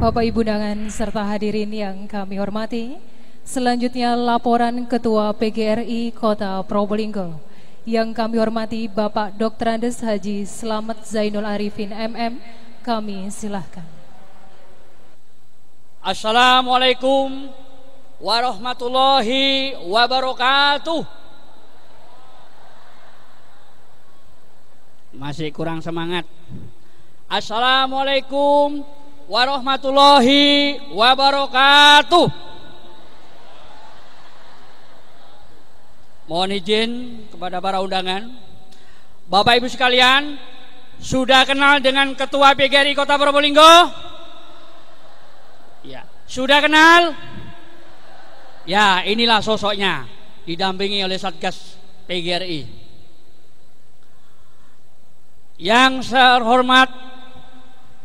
Bapak Ibu Dangan serta hadirin yang kami hormati. Selanjutnya laporan Ketua PGRI Kota Probolinggo yang kami hormati Bapak Dr. Andes Haji Selamat Zainul Arifin MM kami silahkan. Assalamualaikum warahmatullahi wabarakatuh. Masih kurang semangat. Assalamualaikum warahmatullahi wabarakatuh. Mohon izin kepada para undangan. Bapak Ibu sekalian, sudah kenal dengan Ketua PGRI Kota Probolinggo? Ya, sudah kenal? Ya, inilah sosoknya didampingi oleh Satgas PGRI. Yang saya hormat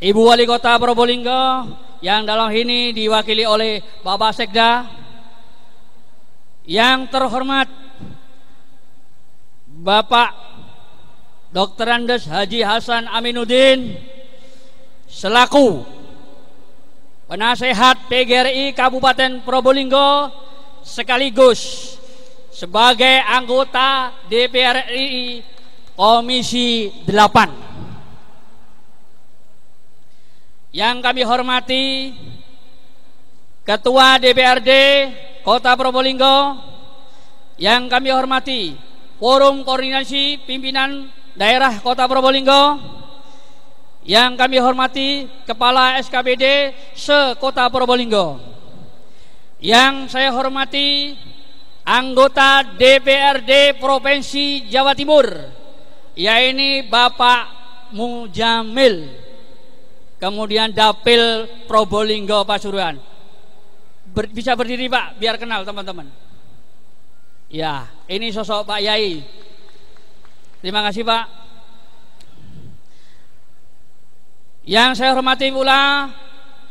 Ibu Wali Kota Probolinggo yang dalam ini diwakili oleh Bapak Sekda yang terhormat Bapak Dr. Andes Haji Hasan Aminuddin selaku penasehat PGRI Kabupaten Probolinggo sekaligus sebagai anggota DPR RI Komisi 8. Yang kami hormati Ketua DPRD Kota Probolinggo Yang kami hormati Forum Koordinasi Pimpinan Daerah Kota Probolinggo Yang kami hormati Kepala SKPD Sekota Probolinggo Yang saya hormati Anggota DPRD Provinsi Jawa Timur yaitu Bapak Mujamil Kemudian Dapil Probolinggo Pasuruan. Ber, bisa berdiri Pak, biar kenal teman-teman. Ya, ini sosok Pak Yai. Terima kasih Pak. Yang saya hormati pula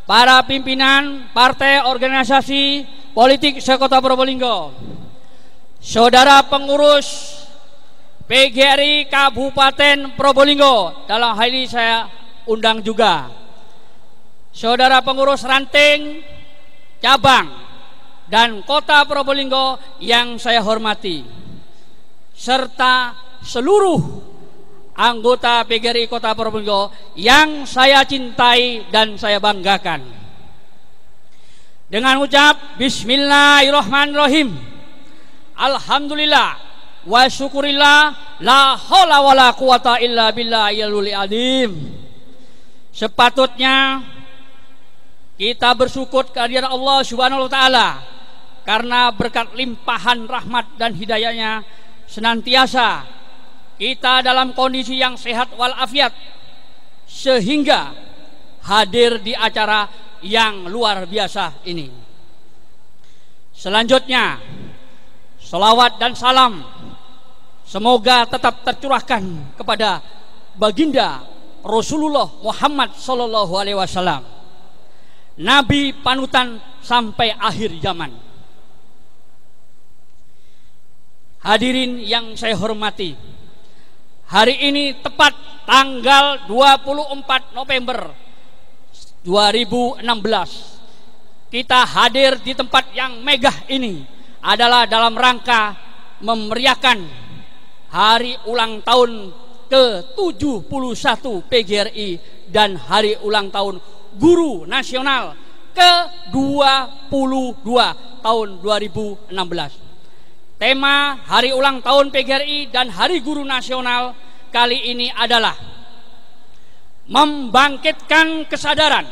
para pimpinan partai organisasi politik sekota Probolinggo. Saudara pengurus PGRI Kabupaten Probolinggo dalam hal ini saya undang juga saudara pengurus ranting, cabang, dan kota Probolinggo yang saya hormati, serta seluruh anggota PGRI Kota Probolinggo yang saya cintai dan saya banggakan. Dengan ucap Bismillahirrahmanirrahim Alhamdulillah Wa syukurillah La hawla wa la quwata illa billah adim Sepatutnya kita bersyukur kehadiran Allah Subhanahu wa taala karena berkat limpahan rahmat dan hidayahnya senantiasa kita dalam kondisi yang sehat walafiat sehingga hadir di acara yang luar biasa ini. Selanjutnya, selawat dan salam semoga tetap tercurahkan kepada baginda Rasulullah Muhammad sallallahu alaihi wasallam nabi panutan sampai akhir zaman. Hadirin yang saya hormati, hari ini tepat tanggal 24 November 2016 kita hadir di tempat yang megah ini adalah dalam rangka memeriahkan hari ulang tahun ke-71 PGRI dan hari ulang tahun Guru Nasional ke-22 tahun 2016. Tema Hari Ulang Tahun PGRI dan Hari Guru Nasional kali ini adalah membangkitkan kesadaran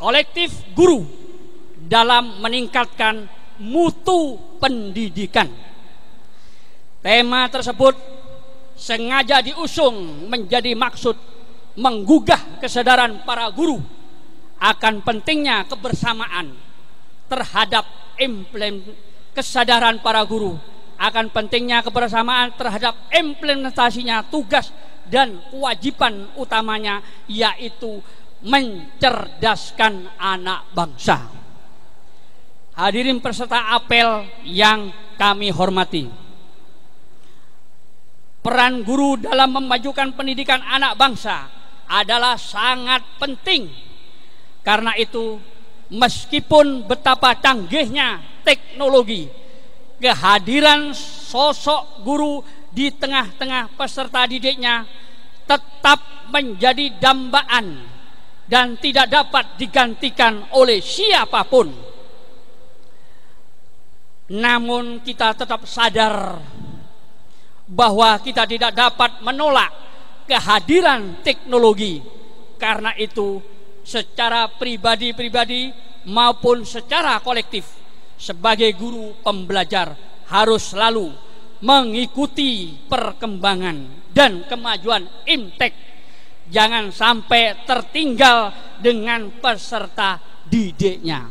kolektif guru dalam meningkatkan mutu pendidikan. Tema tersebut sengaja diusung menjadi maksud menggugah kesadaran para guru akan pentingnya kebersamaan terhadap implement kesadaran para guru akan pentingnya kebersamaan terhadap implementasinya tugas dan kewajiban utamanya yaitu mencerdaskan anak bangsa. Hadirin peserta apel yang kami hormati. Peran guru dalam memajukan pendidikan anak bangsa adalah sangat penting karena itu, meskipun betapa canggihnya teknologi, kehadiran sosok guru di tengah-tengah peserta didiknya tetap menjadi dambaan dan tidak dapat digantikan oleh siapapun. Namun kita tetap sadar bahwa kita tidak dapat menolak kehadiran teknologi. Karena itu secara pribadi-pribadi maupun secara kolektif sebagai guru pembelajar harus selalu mengikuti perkembangan dan kemajuan Imtek. Jangan sampai tertinggal dengan peserta didiknya.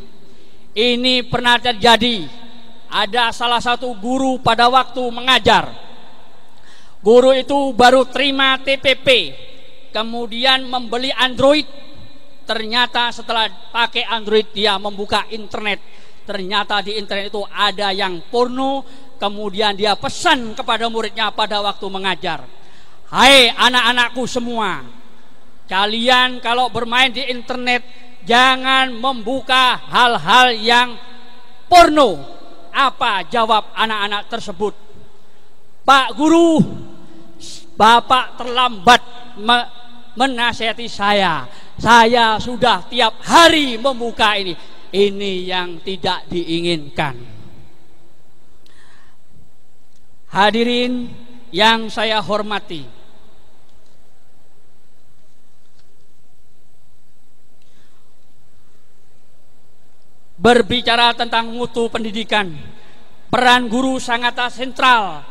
Ini pernah terjadi. Ada salah satu guru pada waktu mengajar. Guru itu baru terima TPP, kemudian membeli Android Ternyata setelah pakai Android dia membuka internet. Ternyata di internet itu ada yang porno, kemudian dia pesan kepada muridnya pada waktu mengajar. Hai anak-anakku semua, kalian kalau bermain di internet jangan membuka hal-hal yang porno. Apa jawab anak-anak tersebut? Pak Guru, Bapak terlambat menasihati saya. Saya sudah tiap hari membuka ini. Ini yang tidak diinginkan. Hadirin yang saya hormati. Berbicara tentang mutu pendidikan, peran guru sangatlah sentral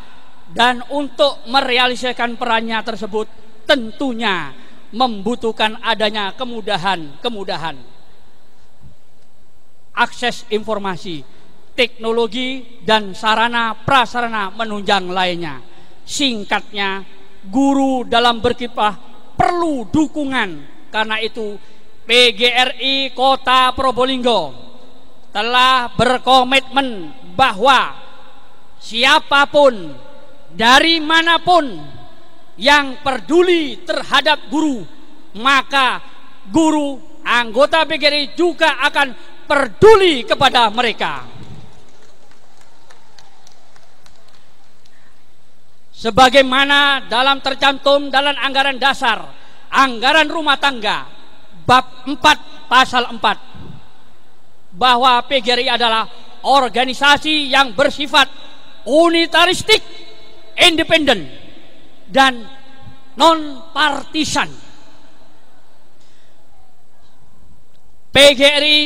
dan untuk merealisasikan perannya tersebut tentunya membutuhkan adanya kemudahan-kemudahan. Akses informasi, teknologi dan sarana prasarana menunjang lainnya. Singkatnya, guru dalam berkiprah perlu dukungan. Karena itu PGRI Kota Probolinggo telah berkomitmen bahwa siapapun dari manapun yang peduli terhadap guru, maka guru anggota PGRI juga akan peduli kepada mereka. Sebagaimana dalam tercantum dalam anggaran dasar, anggaran rumah tangga, bab 4 pasal 4 bahwa PGRI adalah organisasi yang bersifat unitaristik, independen, dan non partisan. PGRI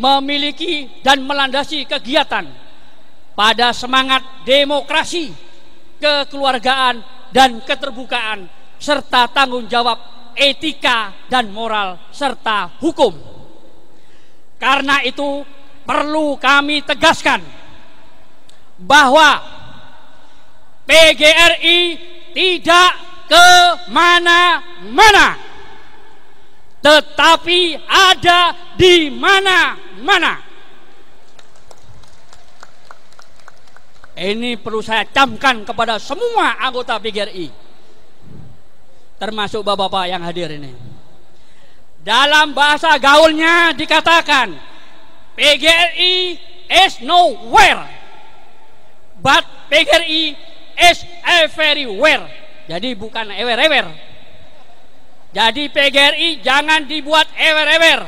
memiliki dan melandasi kegiatan pada semangat demokrasi, kekeluargaan dan keterbukaan serta tanggung jawab etika dan moral serta hukum. Karena itu perlu kami tegaskan bahwa PGRI tidak kemana-mana, tetapi ada di mana-mana. Ini perlu saya camkan kepada semua anggota PGRI, termasuk bapak-bapak yang hadir ini. Dalam bahasa gaulnya dikatakan, PGRI is nowhere, but PGRI is everywhere. Jadi bukan ewer-ewer. Jadi PGRI jangan dibuat ewer-ewer.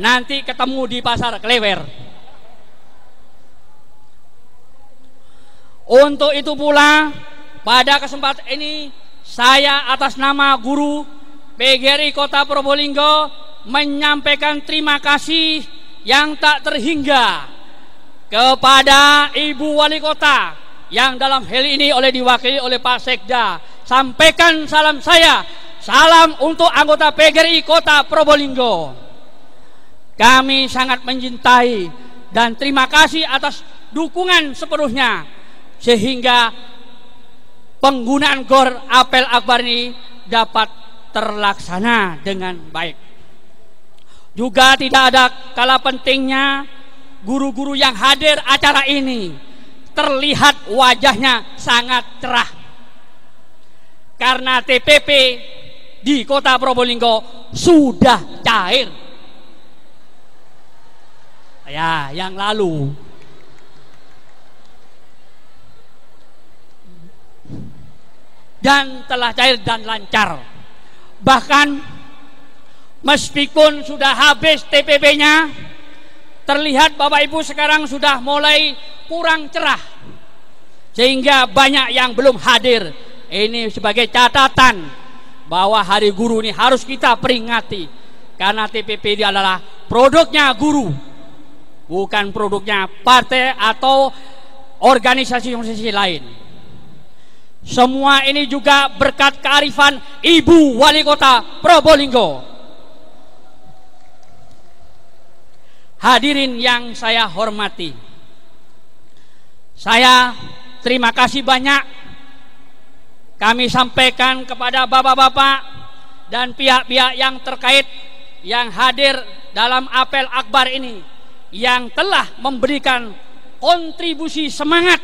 Nanti ketemu di pasar kelewer. Untuk itu pula pada kesempatan ini saya atas nama guru PGRI Kota Probolinggo menyampaikan terima kasih yang tak terhingga kepada Ibu Wali Kota yang dalam hal ini oleh diwakili oleh Pak Sekda. Sampaikan salam saya, salam untuk anggota PGRI Kota Probolinggo. Kami sangat mencintai dan terima kasih atas dukungan sepenuhnya sehingga penggunaan GOR Apel Akbar ini dapat terlaksana dengan baik. Juga tidak ada kala pentingnya guru-guru yang hadir acara ini terlihat wajahnya sangat cerah. Karena TPP di kota Probolinggo sudah cair. Ya, yang lalu. Dan telah cair dan lancar. Bahkan meskipun sudah habis TPP-nya, terlihat Bapak Ibu sekarang sudah mulai kurang cerah sehingga banyak yang belum hadir ini sebagai catatan bahwa hari guru ini harus kita peringati karena TPP ini adalah produknya guru bukan produknya partai atau organisasi-organisasi lain semua ini juga berkat kearifan ibu wali kota Probolinggo hadirin yang saya hormati saya terima kasih banyak kami sampaikan kepada bapak-bapak dan pihak-pihak yang terkait yang hadir dalam apel akbar ini yang telah memberikan kontribusi semangat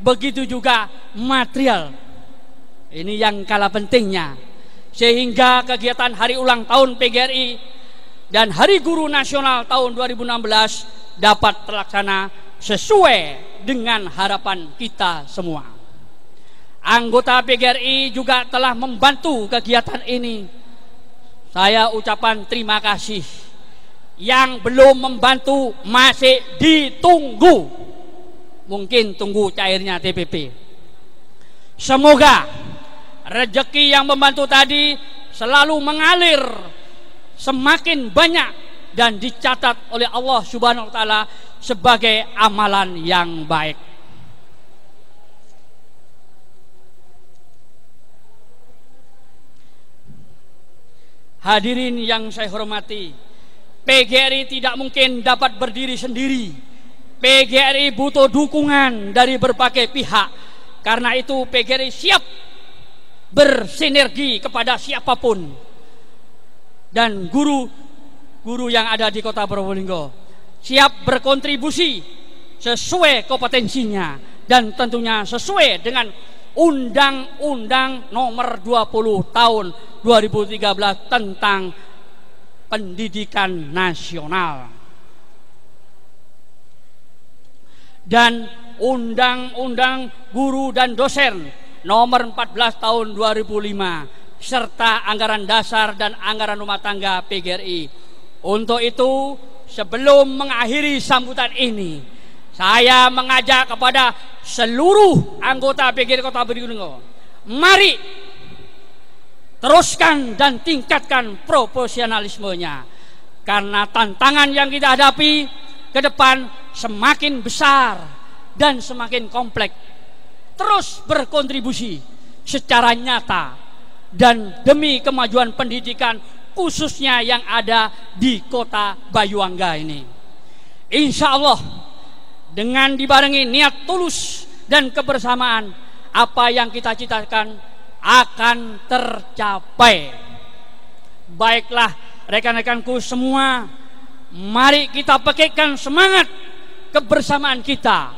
begitu juga material ini yang kalah pentingnya sehingga kegiatan hari ulang tahun PGRI dan Hari Guru Nasional tahun 2016 dapat terlaksana sesuai dengan harapan kita semua. Anggota PGRI juga telah membantu kegiatan ini. Saya ucapan terima kasih. Yang belum membantu masih ditunggu. Mungkin tunggu cairnya TPP. Semoga rezeki yang membantu tadi selalu mengalir semakin banyak dan dicatat oleh Allah Subhanahu wa taala sebagai amalan yang baik. Hadirin yang saya hormati, PGRI tidak mungkin dapat berdiri sendiri. PGRI butuh dukungan dari berbagai pihak. Karena itu PGRI siap bersinergi kepada siapapun. Dan guru guru yang ada di Kota Probolinggo siap berkontribusi sesuai kompetensinya dan tentunya sesuai dengan Undang-Undang Nomor 20 Tahun 2013 tentang Pendidikan Nasional dan Undang-Undang Guru dan Dosen Nomor 14 Tahun 2005 serta anggaran dasar dan anggaran rumah tangga PGRI untuk itu, sebelum mengakhiri sambutan ini, saya mengajak kepada seluruh anggota PGD Kota Bendungan, mari teruskan dan tingkatkan proporsionalismenya. Karena tantangan yang kita hadapi ke depan semakin besar dan semakin kompleks. Terus berkontribusi secara nyata dan demi kemajuan pendidikan khususnya yang ada di kota Bayuangga ini. Insya Allah dengan dibarengi niat tulus dan kebersamaan apa yang kita citakan akan tercapai. Baiklah rekan-rekanku semua, mari kita pakaikan semangat kebersamaan kita.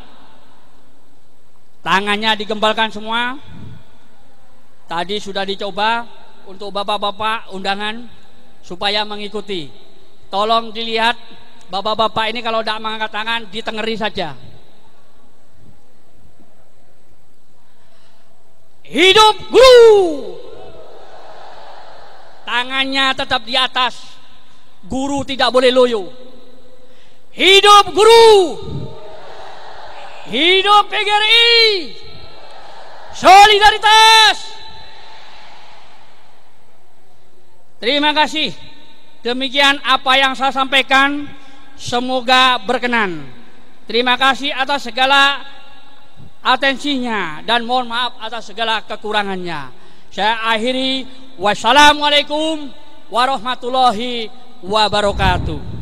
Tangannya digembalkan semua. Tadi sudah dicoba untuk bapak-bapak undangan supaya mengikuti. Tolong dilihat bapak-bapak ini kalau tidak mengangkat tangan ditengeri saja. Hidup guru. Tangannya tetap di atas. Guru tidak boleh loyo. Hidup guru. Hidup PGRI. Solidaritas. Terima kasih. Demikian apa yang saya sampaikan. Semoga berkenan. Terima kasih atas segala atensinya dan mohon maaf atas segala kekurangannya. Saya akhiri. Wassalamualaikum warahmatullahi wabarakatuh.